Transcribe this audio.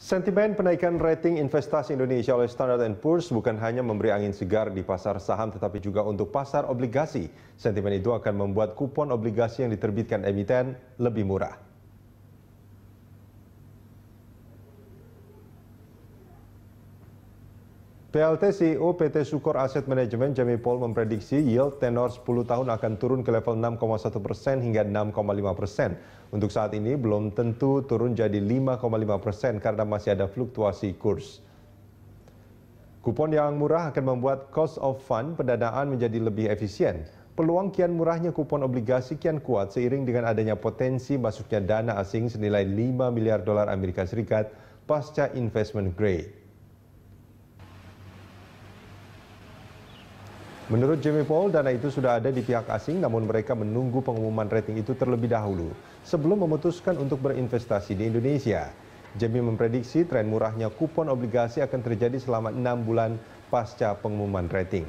Sentimen penaikan rating investasi Indonesia oleh Standard Poor's bukan hanya memberi angin segar di pasar saham tetapi juga untuk pasar obligasi. Sentimen itu akan membuat kupon obligasi yang diterbitkan emiten lebih murah. PLT CEO PT Sukor Asset Management Jamie Paul memprediksi yield tenor 10 tahun akan turun ke level 6,1 persen hingga 6,5 persen. Untuk saat ini belum tentu turun jadi 5,5 persen karena masih ada fluktuasi kurs. Kupon yang murah akan membuat cost of fund pendanaan menjadi lebih efisien. Peluang kian murahnya kupon obligasi kian kuat seiring dengan adanya potensi masuknya dana asing senilai 5 miliar dolar Amerika Serikat pasca investment grade. Menurut Jamie Paul, dana itu sudah ada di pihak asing namun mereka menunggu pengumuman rating itu terlebih dahulu sebelum memutuskan untuk berinvestasi di Indonesia. Jamie memprediksi tren murahnya kupon obligasi akan terjadi selama enam bulan pasca pengumuman rating.